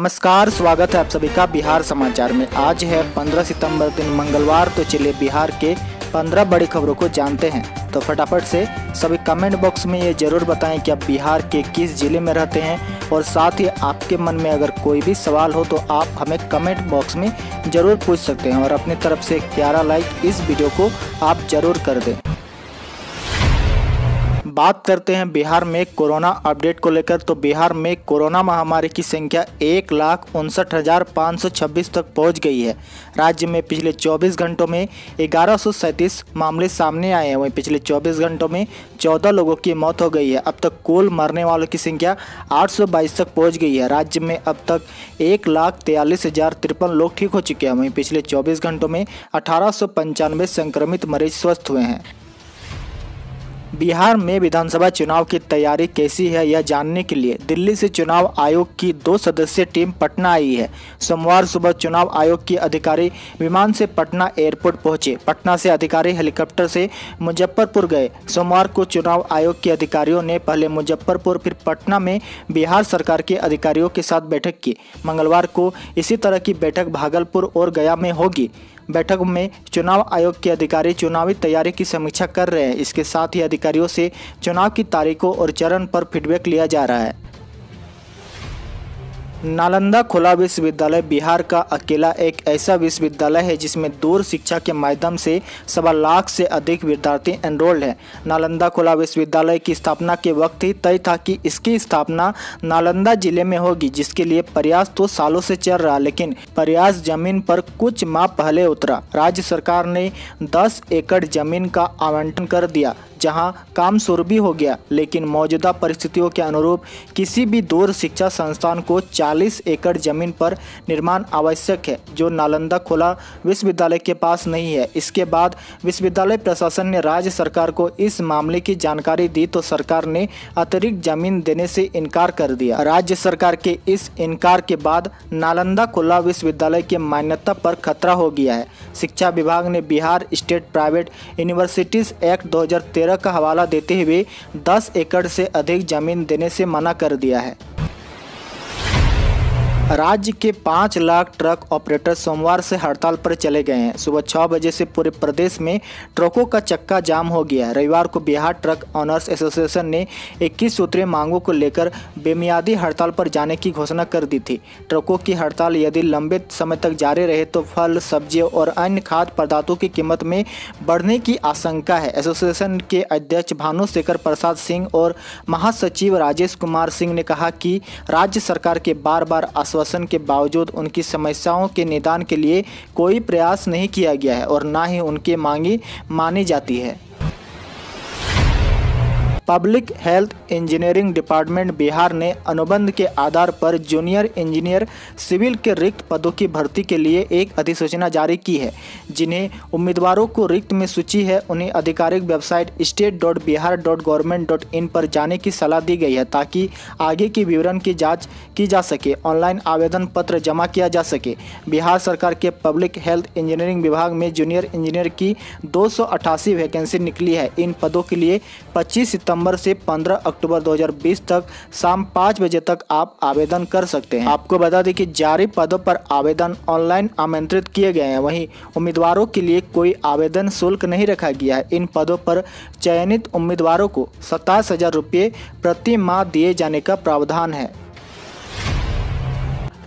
नमस्कार स्वागत है आप सभी का बिहार समाचार में आज है 15 सितंबर दिन मंगलवार तो चलिए बिहार के 15 बड़ी खबरों को जानते हैं तो फटाफट से सभी कमेंट बॉक्स में ये जरूर बताएं कि आप बिहार के किस ज़िले में रहते हैं और साथ ही आपके मन में अगर कोई भी सवाल हो तो आप हमें कमेंट बॉक्स में ज़रूर पूछ सकते हैं और अपनी तरफ से ग्यारह लाइक इस वीडियो को आप ज़रूर कर दें बात करते हैं बिहार में कोरोना अपडेट को लेकर तो बिहार में कोरोना महामारी की संख्या एक लाख उनसठ हज़ार पाँच सौ छब्बीस तक पहुंच गई है राज्य में पिछले 24 घंटों में ग्यारह सौ सैंतीस मामले सामने आए हैं वहीं पिछले 24 घंटों में 14 लोगों की मौत हो गई है अब तक कुल मरने वालों की संख्या आठ तक पहुँच गई है राज्य में अब तक एक लाख तेयलिस हज़ार तिरपन लोग ठीक हो चुके हैं वहीं पिछले चौबीस घंटों में अठारह संक्रमित मरीज स्वस्थ हुए हैं बिहार में विधानसभा चुनाव की तैयारी कैसी है यह जानने के लिए दिल्ली से चुनाव आयोग की दो सदस्यीय टीम पटना आई है सोमवार सुबह चुनाव आयोग के अधिकारी विमान से पटना एयरपोर्ट पहुंचे पटना से अधिकारी हेलीकॉप्टर से मुजफ्फरपुर गए सोमवार को चुनाव आयोग के अधिकारियों ने पहले मुजफ्फरपुर फिर पटना में बिहार सरकार के अधिकारियों के साथ बैठक की मंगलवार को इसी तरह की बैठक भागलपुर और गया में होगी बैठक में चुनाव आयोग के अधिकारी चुनावी तैयारी की समीक्षा कर रहे हैं इसके साथ ही अधिकारियों से चुनाव की तारीखों और चरण पर फीडबैक लिया जा रहा है नालंदा खुला विश्वविद्यालय बिहार का अकेला एक ऐसा विश्वविद्यालय है जिसमें दूर शिक्षा के माध्यम से सवा लाख से अधिक विद्यार्थी एनरोल्ड हैं नालंदा खुला विश्वविद्यालय की स्थापना के वक्त ही तय था कि इसकी स्थापना नालंदा जिले में होगी जिसके लिए प्रयास तो सालों से चल रहा लेकिन प्रयास जमीन पर कुछ माह पहले उतरा राज्य सरकार ने दस एकड़ जमीन का आवंटन कर दिया जहां काम शुरू भी हो गया लेकिन मौजूदा परिस्थितियों के अनुरूप किसी भी दूर शिक्षा संस्थान को 40 एकड़ जमीन पर निर्माण आवश्यक है जो नालंदा खोला विश्वविद्यालय के पास नहीं है इसके बाद विश्वविद्यालय प्रशासन ने राज्य सरकार को इस मामले की जानकारी दी तो सरकार ने अतिरिक्त जमीन देने से इनकार कर दिया राज्य सरकार के इस इनकार के बाद नालंदा खुला विश्वविद्यालय के मान्यता पर खतरा हो गया है शिक्षा विभाग ने Bihar state private universities act का हवाला देते हुए 10 एकड़ से अधिक जमीन देने से मना कर दिया है राज्य के पाँच लाख ट्रक ऑपरेटर सोमवार से हड़ताल पर चले गए हैं सुबह छः बजे से पूरे प्रदेश में ट्रकों का चक्का जाम हो गया है रविवार को बिहार ट्रक ऑनर्स एसोसिएशन ने 21 सूत्रीय मांगों को लेकर बेमियादी हड़ताल पर जाने की घोषणा कर दी थी ट्रकों की हड़ताल यदि लंबे समय तक जारी रहे तो फल सब्जियों और अन्य खाद्य पदार्थों की कीमत में बढ़ने की आशंका है एसोसिएशन के अध्यक्ष भानु शेखर प्रसाद सिंह और महासचिव राजेश कुमार सिंह ने कहा कि राज्य सरकार के बार बार आश्वासन आश्वासन के बावजूद उनकी समस्याओं के निदान के लिए कोई प्रयास नहीं किया गया है और ना ही उनकी मांगी मानी जाती है public health engineering department Bihar ने अनुबंध के आधार पर जूनियर इंजीनियर सिविल के रिक्त पदों की भर्ती के लिए एक अधिसूचना जारी की है जिन्हें उम्मीदवारों को रिक्त में सूची है उन्हें आधिकारिक website state dot Bihar dot government dot in पर जाने की सलाह दी गई है ताकि आगे के विवरण की जाँच की जा सके ऑनलाइन आवेदन पत्र जमा किया जा सके बिहार सरकार के पब्लिक हेल्थ इंजीनियरिंग विभाग में जूनियर इंजीनियर की दो वैकेंसी निकली है इन पदों के लिए पच्चीस सितम्बर सितंबर से 15 अक्टूबर 2020 तक शाम पाँच बजे तक आप आवेदन कर सकते हैं आपको बता दें कि जारी पदों पर आवेदन ऑनलाइन आमंत्रित किए गए हैं वहीं उम्मीदवारों के लिए कोई आवेदन शुल्क नहीं रखा गया है इन पदों पर चयनित उम्मीदवारों को सताईस हज़ार रुपये प्रति माह दिए जाने का प्रावधान है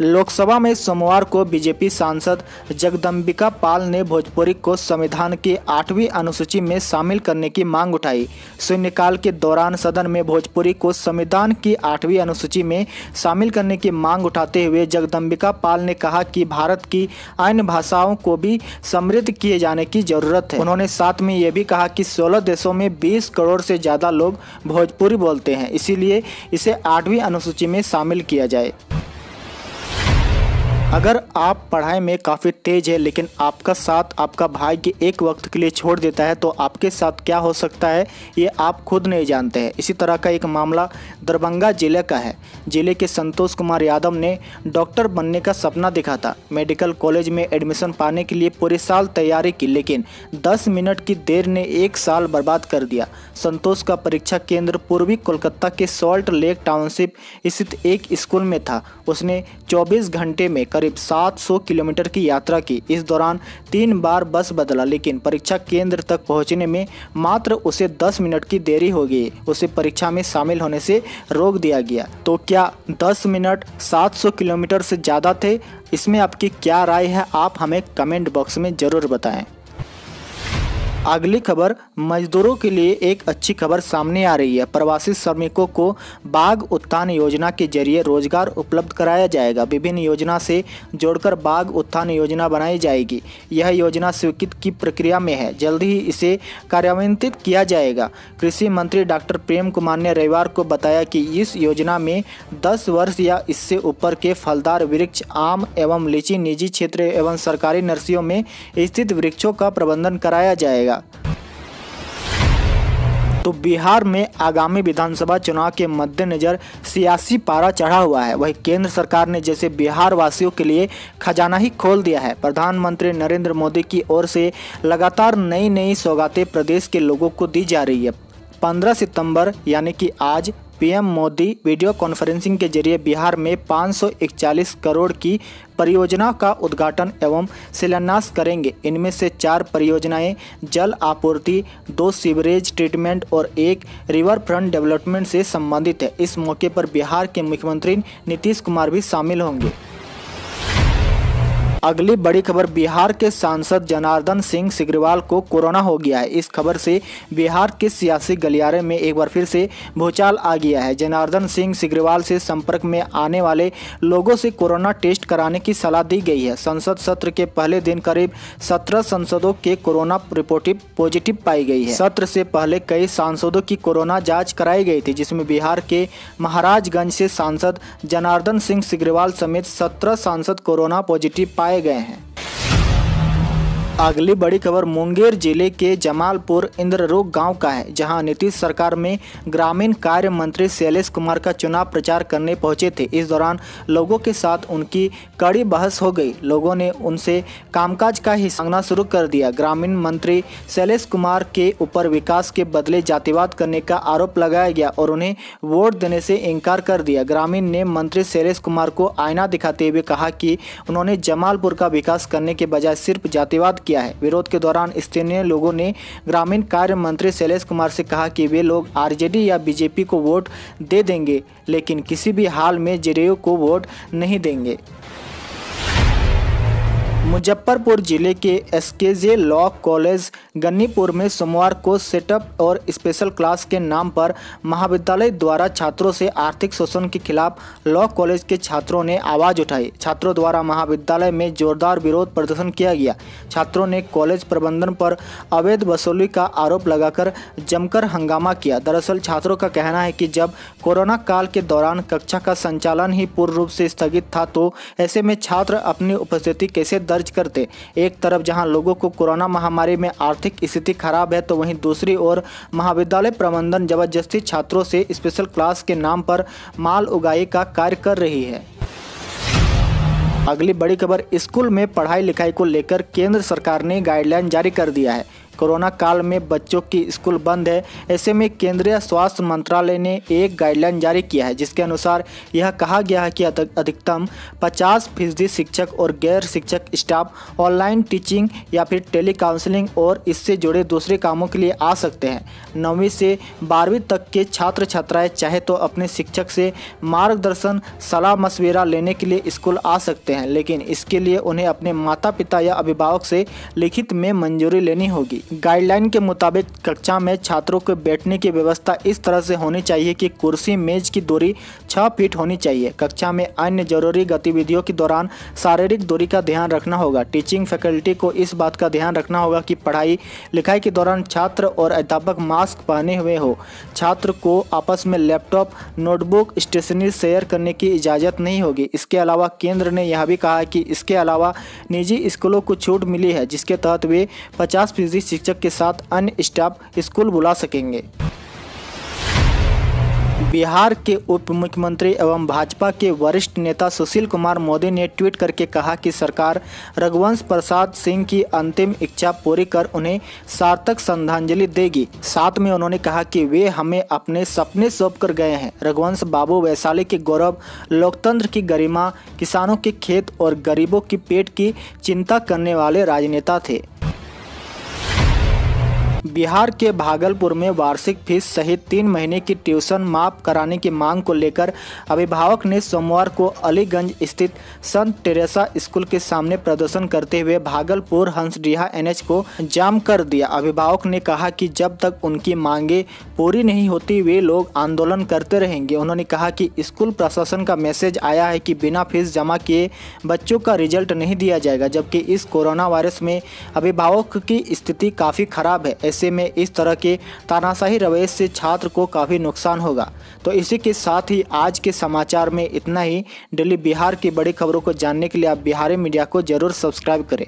लोकसभा में सोमवार को बीजेपी सांसद जगदम्बिका पाल ने भोजपुरी को संविधान की आठवीं अनुसूची में शामिल करने की मांग उठाई शून्यकाल के दौरान सदन में भोजपुरी को संविधान की आठवीं अनुसूची में शामिल करने की मांग उठाते हुए जगदम्बिका पाल ने कहा कि भारत की अन्य भाषाओं को भी समृद्ध किए जाने की जरूरत है उन्होंने साथ में ये भी कहा कि सोलह देशों में बीस करोड़ से ज़्यादा लोग भोजपुरी बोलते हैं इसीलिए इसे आठवीं अनुसूची में शामिल किया जाए अगर आप पढ़ाई में काफ़ी तेज है लेकिन आपका साथ आपका भाग्य एक वक्त के लिए छोड़ देता है तो आपके साथ क्या हो सकता है ये आप खुद नहीं जानते हैं इसी तरह का एक मामला दरभंगा जिले का है जिले के संतोष कुमार यादव ने डॉक्टर बनने का सपना दिखा था मेडिकल कॉलेज में एडमिशन पाने के लिए पूरे साल तैयारी की लेकिन दस मिनट की देर ने एक साल बर्बाद कर दिया संतोष का परीक्षा केंद्र पूर्वी कोलकाता के सॉल्ट लेक टाउनशिप स्थित एक स्कूल में था उसने चौबीस घंटे में करीब 700 किलोमीटर की यात्रा की इस दौरान तीन बार बस बदला लेकिन परीक्षा केंद्र तक पहुंचने में मात्र उसे 10 मिनट की देरी हो गई उसे परीक्षा में शामिल होने से रोक दिया गया तो क्या 10 मिनट 700 किलोमीटर से ज़्यादा थे इसमें आपकी क्या राय है आप हमें कमेंट बॉक्स में ज़रूर बताएं अगली खबर मजदूरों के लिए एक अच्छी खबर सामने आ रही है प्रवासी श्रमिकों को बाघ उत्थान योजना के जरिए रोजगार उपलब्ध कराया जाएगा विभिन्न योजना से जोड़कर बाघ उत्थान योजना बनाई जाएगी यह योजना स्वीकृत की प्रक्रिया में है जल्द ही इसे कार्यान्वित किया जाएगा कृषि मंत्री डॉक्टर प्रेम कुमार ने रविवार को बताया कि इस योजना में दस वर्ष या इससे ऊपर के फलदार वृक्ष आम एवं लीची निजी क्षेत्र एवं सरकारी नर्सरियों में स्थित वृक्षों का प्रबंधन कराया जाएगा किया तो बिहार में आगामी विधानसभा चुनाव के मद्देनज़र सियासी पारा चढ़ा हुआ है वहीं केंद्र सरकार ने जैसे बिहार वासियों के लिए खजाना ही खोल दिया है प्रधानमंत्री नरेंद्र मोदी की ओर से लगातार नई नई सौगातें प्रदेश के लोगों को दी जा रही है 15 सितंबर यानी कि आज पीएम मोदी वीडियो कॉन्फ्रेंसिंग के जरिए बिहार में 541 करोड़ की परियोजना का उद्घाटन एवं शिलान्यास करेंगे इनमें से चार परियोजनाएं जल आपूर्ति दो सीवरेज ट्रीटमेंट और एक रिवर फ्रंट डेवलपमेंट से संबंधित है इस मौके पर बिहार के मुख्यमंत्री नीतीश कुमार भी शामिल होंगे अगली बड़ी खबर बिहार के सांसद जनार्दन सिंह सिग्रीवाल को कोरोना हो गया है इस खबर से बिहार के सियासी गलियारे में एक बार फिर से भूचाल आ गया है जनार्दन सिंह सिग्रीवाल से संपर्क में आने वाले लोगों से कोरोना टेस्ट कराने की सलाह दी गई है संसद सत्र के पहले दिन करीब सत्रह सांसदों के कोरोना रिपोर्टिव पॉजिटिव पाई गई है सत्र से पहले कई सांसदों की कोरोना जांच कराई गई थी जिसमें बिहार के महाराजगंज से सांसद जनार्दन सिंह सिग्रीवाल समेत सत्रह सांसद कोरोना पॉजिटिव पाए गए हैं अगली बड़ी खबर मुंगेर जिले के जमालपुर इंद्ररोग गांव का है जहां नीतीश सरकार में ग्रामीण कार्य मंत्री शैलेश कुमार का चुनाव प्रचार करने पहुंचे थे इस दौरान लोगों के साथ उनकी कड़ी बहस हो गई लोगों ने उनसे कामकाज का ही सांगना शुरू कर दिया ग्रामीण मंत्री शैलेश कुमार के ऊपर विकास के बदले जातिवाद करने का आरोप लगाया गया और उन्हें वोट देने से इनकार कर दिया ग्रामीण ने मंत्री शैलेश कुमार को आईना दिखाते हुए कहा कि उन्होंने जमालपुर का विकास करने के बजाय सिर्फ जातिवाद किया है विरोध के दौरान स्थानीय लोगों ने ग्रामीण कार्य मंत्री शैलेश कुमार से कहा कि वे लोग आरजेडी या बीजेपी को वोट दे देंगे लेकिन किसी भी हाल में जेडीयू को वोट नहीं देंगे मुजफ्फरपुर जिले के एस के जे लॉ कॉलेज गन्नीपुर में सोमवार को सेटअप और स्पेशल क्लास के नाम पर महाविद्यालय द्वारा छात्रों से आर्थिक शोषण के खिलाफ लॉ कॉलेज के छात्रों ने आवाज उठाई छात्रों द्वारा महाविद्यालय में जोरदार विरोध प्रदर्शन किया गया छात्रों ने कॉलेज प्रबंधन पर अवैध वसूली का आरोप लगाकर जमकर हंगामा किया दरअसल छात्रों का कहना है कि जब कोरोना काल के दौरान कक्षा का संचालन ही पूर्ण रूप से स्थगित था तो ऐसे में छात्र अपनी उपस्थिति कैसे दर्ज करते एक तरफ जहां लोगों को कोरोना महामारी में आर्थिक स्थिति खराब है तो वहीं दूसरी ओर महाविद्यालय प्रबंधन जबरदस्ती छात्रों से स्पेशल क्लास के नाम पर माल उगाई का कार्य कर रही है अगली बड़ी खबर स्कूल में पढ़ाई लिखाई को लेकर केंद्र सरकार ने गाइडलाइन जारी कर दिया है कोरोना काल में बच्चों की स्कूल बंद है ऐसे में केंद्रीय स्वास्थ्य मंत्रालय ने एक गाइडलाइन जारी किया है जिसके अनुसार यह कहा गया है कि अधिकतम 50 फीसदी शिक्षक और गैर शिक्षक स्टाफ ऑनलाइन टीचिंग या फिर टेली काउंसलिंग और इससे जुड़े दूसरे कामों के लिए आ सकते हैं नौवीं से बारहवीं तक के छात्र छात्राएँ चाहे तो अपने शिक्षक से मार्गदर्शन सलाह मशवरा लेने के लिए स्कूल आ सकते हैं लेकिन इसके लिए उन्हें अपने माता पिता या अभिभावक से लिखित में मंजूरी लेनी होगी गाइडलाइन के मुताबिक कक्षा में छात्रों के बैठने की व्यवस्था इस तरह से होनी चाहिए कि कुर्सी मेज की दूरी छः फीट होनी चाहिए कक्षा में अन्य जरूरी गतिविधियों के दौरान शारीरिक दूरी का ध्यान रखना होगा टीचिंग फैकल्टी को इस बात का ध्यान रखना होगा कि पढ़ाई लिखाई के दौरान छात्र और अध्यापक मास्क पहने हुए हो छात्र को आपस में लैपटॉप नोटबुक स्टेशनरी शेयर करने की इजाज़त नहीं होगी इसके अलावा केंद्र ने यह भी कहा कि इसके अलावा निजी स्कूलों को छूट मिली है जिसके तहत वे पचास फीसदी शिक्षक के साथ अन्य स्टाफ स्कूल बुला सकेंगे बिहार के उप मुख्यमंत्री एवं भाजपा के वरिष्ठ नेता सुशील कुमार मोदी ने ट्वीट करके कहा कि सरकार रघुवंश प्रसाद सिंह की अंतिम इच्छा पूरी कर उन्हें सार्थक श्रद्धांजलि देगी साथ में उन्होंने कहा कि वे हमें अपने सपने सौंप कर गए हैं रघुवंश बाबू वैशाली के गौरव लोकतंत्र की गरिमा किसानों के खेत और गरीबों की पेट की चिंता करने वाले राजनेता थे बिहार के भागलपुर में वार्षिक फीस सहित तीन महीने की ट्यूशन माफ कराने की मांग को लेकर अभिभावक ने सोमवार को अलीगंज स्थित संत टेरेसा स्कूल के सामने प्रदर्शन करते हुए भागलपुर हंसडीहा एनएच को जाम कर दिया अभिभावक ने कहा कि जब तक उनकी मांगे पूरी नहीं होती वे लोग आंदोलन करते रहेंगे उन्होंने कहा कि स्कूल प्रशासन का मैसेज आया है कि बिना फीस जमा किए बच्चों का रिजल्ट नहीं दिया जाएगा जबकि इस कोरोना वायरस में अभिभावक की स्थिति काफ़ी खराब है ऐसे में इस तरह के तानाशाही रवैये से छात्र को काफ़ी नुकसान होगा तो इसी के साथ ही आज के समाचार में इतना ही डेली बिहार की बड़ी खबरों को जानने के लिए आप बिहारी मीडिया को जरूर सब्सक्राइब करें